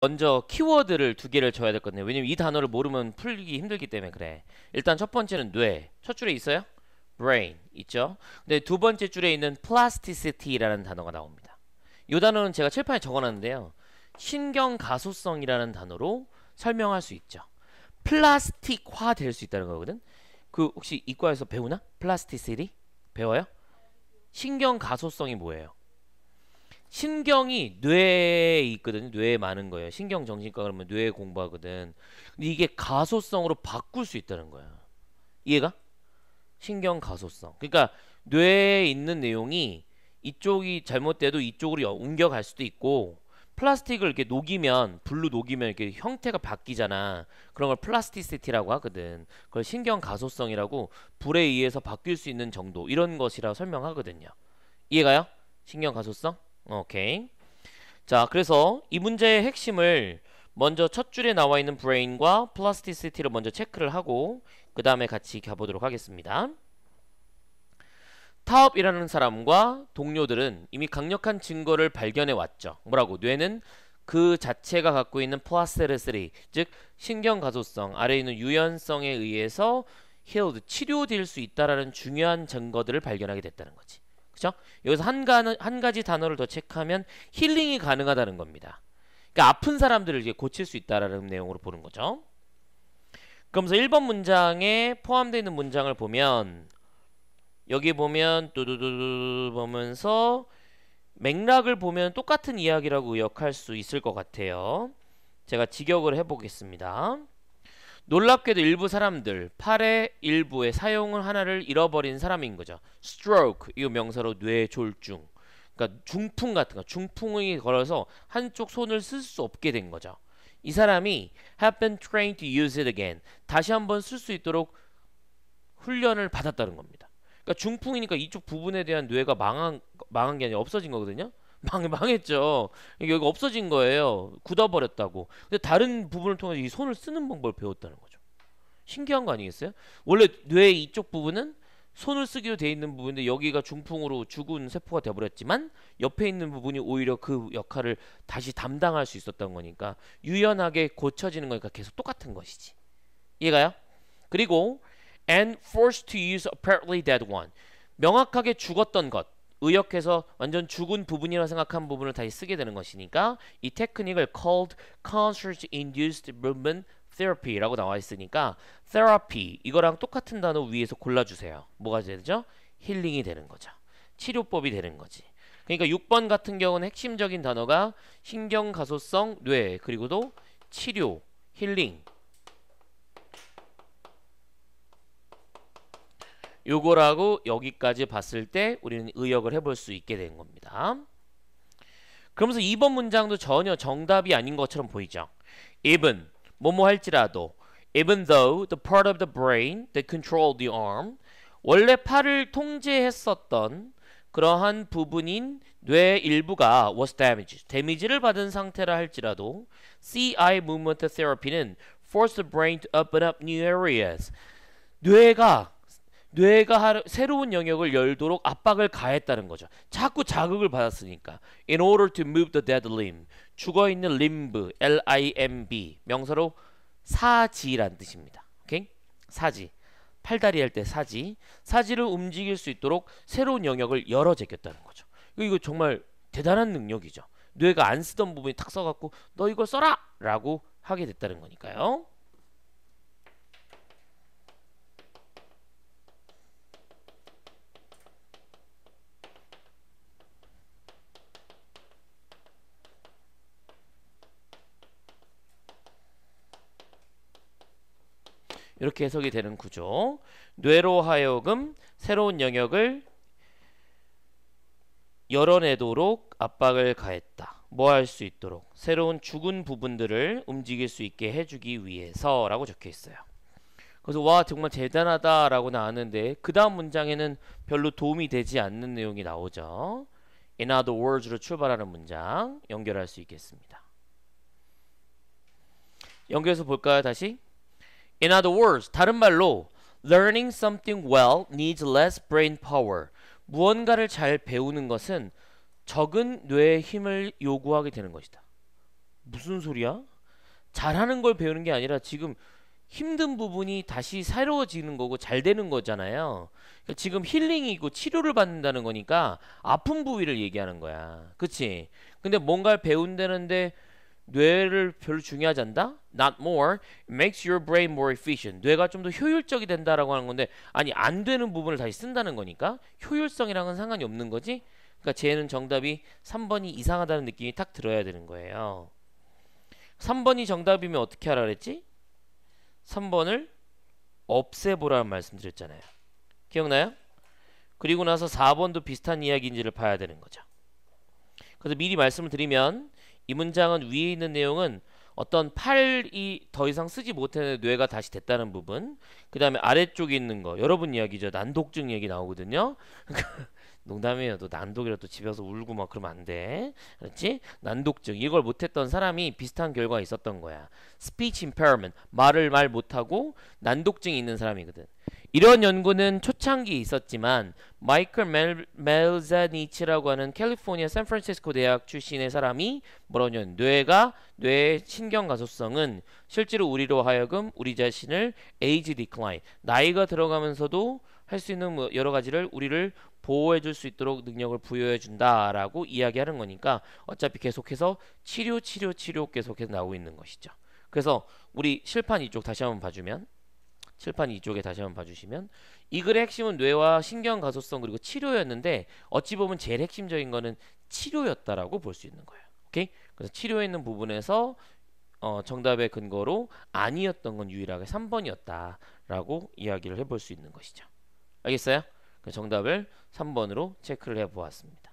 먼저 키워드를 두 개를 줘야 될것 같네요 왜냐면 이 단어를 모르면 풀기 힘들기 때문에 그래 일단 첫 번째는 뇌첫 줄에 있어요? brain 있죠 근데 두 번째 줄에 있는 plasticity라는 단어가 나옵니다 이 단어는 제가 칠판에 적어놨는데요 신경가소성이라는 단어로 설명할 수 있죠 플라스틱화 될 수 있다는 거거든 그 혹시 이과에서 배우나? 플라스티시티 배워요? 신경가소성이 뭐예요? 신경이 뇌에 있거든요. 뇌에 많은 거예요. 신경 정신과 그러면 뇌에 공부하거든. 근데 이게 가소성으로 바꿀 수 있다는 거야. 이해가? 신경 가소성. 그러니까 뇌에 있는 내용이 이쪽이 잘못돼도 이쪽으로 옮겨갈 수도 있고 플라스틱을 이렇게 녹이면 블루 녹이면 이렇게 형태가 바뀌잖아. 그런 걸 플라스티시티라고 하거든. 그걸 신경 가소성이라고 불에 의해서 바뀔 수 있는 정도 이런 것이라 설명하거든요. 이해가요? 신경 가소성? 오케이. 자, 그래서 이 문제의 핵심을 먼저 첫 줄에 나와 있는 브레인과 플라스티시티를 먼저 체크를 하고 그 다음에 같이 가보도록 하겠습니다. 타업이라는 사람과 동료들은 이미 강력한 증거를 발견해 왔죠. 뭐라고? 뇌는 그 자체가 갖고 있는 플라스테르스리, 즉 신경 가소성, 아래에 있는 유연성에 의해서 헤드 치료될 수있다라 중요한 증거들을 발견하게 됐다는 거지. 그죠? 여기서 한, 가, 한 가지 단어를 더 체크하면 힐링이 가능하다는 겁니다. 그러니까 아픈 사람들을 이제 고칠 수 있다라는 내용으로 보는 거죠. 그러면서 1번 문장에 포함되어 있는 문장을 보면 여기 보면 두두두두 보면서 맥락을 보면 똑같은 이야기라고 의역할 수 있을 것 같아요. 제가 직역을 해보겠습니다. 놀랍게도 일부 사람들 팔의 일부의 사용을 하나를 잃어버린 사람인 거죠. stroke 이 명사로 뇌 졸중 그러니까 중풍 같은 거 중풍이 걸어서 한쪽 손을 쓸 수 없게 된 거죠. 이 사람이 have been trained to use it again 다시 한번 쓸 수 있도록 훈련을 받았다는 겁니다. 그러니까 중풍이니까 이쪽 부분에 대한 뇌가 망한 망한 게 아니라 없어진 거거든요. 망, 망했죠. 여기 없어진 거예요. 굳어버렸다고. 근데 다른 부분을 통해서 이 손을 쓰는 방법을 배웠다는 거죠. 신기한 거 아니겠어요? 원래 뇌 이쪽 부분은 손을 쓰기로 돼 있는 부분인데 여기가 중풍으로 죽은 세포가 돼버렸지만 옆에 있는 부분이 오히려 그 역할을 다시 담당할 수 있었던 거니까 유연하게 고쳐지는 거니까 계속 똑같은 것이지. 이해가요? 그리고 and forced to use apparently dead one 명확하게 죽었던 것 의역해서 완전 죽은 부분이라 생각한 부분을 다시 쓰게 되는 것이니까 이 테크닉을 called concert induced movement therapy라고 나와 있으니까 therapy 이거랑 똑같은 단어 위에서 골라주세요. 뭐가 되죠? 힐링이 되는 거죠. 치료법이 되는 거지. 그러니까 6번 같은 경우는 핵심적인 단어가 신경가소성 뇌 그리고도 치료, 힐링 요거라고 여기까지 봤을 때 우리는 의역을 해볼 수 있게 된 겁니다. 그러면서 2번 문장도 전혀 정답이 아닌 것처럼 보이죠. even 뭐뭐 할지라도 even though the part of the brain that controlled the arm 원래 팔을 통제했었던 그러한 부분인 뇌 일부가 was damaged 데미지를 받은 상태라 할지라도 CI movement therapy는 force the brain to open up new areas 뇌가 뇌가 새로운 영역을 열도록 압박을 가했다는 거죠. 자꾸 자극을 받았으니까. In order to move the dead limb. 죽어 있는 limb, L-I-M-B. 명사로 사지란 뜻입니다. 오케이? 사지. 팔다리 할 때 사지. 사지를 움직일 수 있도록 새로운 영역을 열어 제꼈다는 거죠. 이거 정말 대단한 능력이죠. 뇌가 안 쓰던 부분이 탁 써갖고 너 이걸 써라! 라고 하게 됐다는 거니까요. 이렇게 해석이 되는 구조 뇌로 하여금 새로운 영역을 열어내도록 압박을 가했다 뭐 할 수 있도록 새로운 죽은 부분들을 움직일 수 있게 해주기 위해서 라고 적혀 있어요 그래서 와 정말 대단하다 라고 나왔는데 그 다음 문장에는 별로 도움이 되지 않는 내용이 나오죠 In other words로 출발하는 문장 연결할 수 있겠습니다 연결해서 볼까요 다시 In other words, 다른 말로 learning something well needs less brain power. 무언가를 잘 배우는 것은 적은 뇌의 힘을 요구하게 되는 것이다. 무슨 소리야? 잘하는 걸 배우는 게 아니라 지금 힘든 부분이 다시 새로워지는 거고 잘 되는 거잖아요. 그러니까 지금 힐링이고 치료를 받는다는 거니까 아픈 부위를 얘기하는 거야. 그치? 근데 뭔가를 배운다는데 뇌를 별로 중요하지 않다? Not more. makes your brain more efficient. 뇌가 좀 더 효율적이 된다라고 하는 건데 아니 안 되는 부분을 다시 쓴다는 거니까 효율성이랑은 상관이 없는 거지. 그러니까 쟤는 정답이 3번이 이상하다는 느낌이 탁 들어야 되는 거예요. 3번이 정답이면 어떻게 하라 그랬지? 3번을 없애보라는 말씀드렸잖아요. 기억나요? 그리고 나서 4번도 비슷한 이야기인지를 봐야 되는 거죠. 그래서 미리 말씀을 드리면 이 문장은 위에 있는 내용은 어떤 팔이 더 이상 쓰지 못했는 뇌가 다시 됐다는 부분 그 다음에 아래쪽에 있는 거 여러분 이야기죠 난독증 얘기 나오거든요 농담이에요 또 난독이라 또 집에서 울고 막 그러면 안돼 그렇지 난독증 이걸 못했던 사람이 비슷한 결과가 있었던 거야 스피치 임페어먼 말을 말 못하고 난독증이 있는 사람이거든 이런 연구는 초창기에 있었지만 마이클 멜, 멜자니치라고 하는 캘리포니아 샌프란시스코 대학 출신의 사람이 뭐라냐면 뇌가 뇌의 신경 가소성은 실제로 우리로 하여금 우리 자신을 에이지 디클라인 나이가 들어가면서도 할 수 있는 뭐 여러 가지를 우리를 보호해 줄 수 있도록 능력을 부여해 준다라고 이야기하는 거니까 어차피 계속해서 치료 치료 치료 계속해서 나오고 있는 것이죠. 그래서 우리 실판 이쪽 다시 한번 봐주면 칠판 이쪽에 다시 한번 봐주시면 이 글의 핵심은 뇌와 신경 가소성 그리고 치료였는데 어찌 보면 제일 핵심적인 거는 치료였다라고 볼 수 있는 거예요. 오케이? 그래서 치료에 있는 부분에서 어, 정답의 근거로 아니었던 건 유일하게 3번이었다라고 이야기를 해볼 수 있는 것이죠. 알겠어요? 그 정답을 3번으로 체크를 해보았습니다.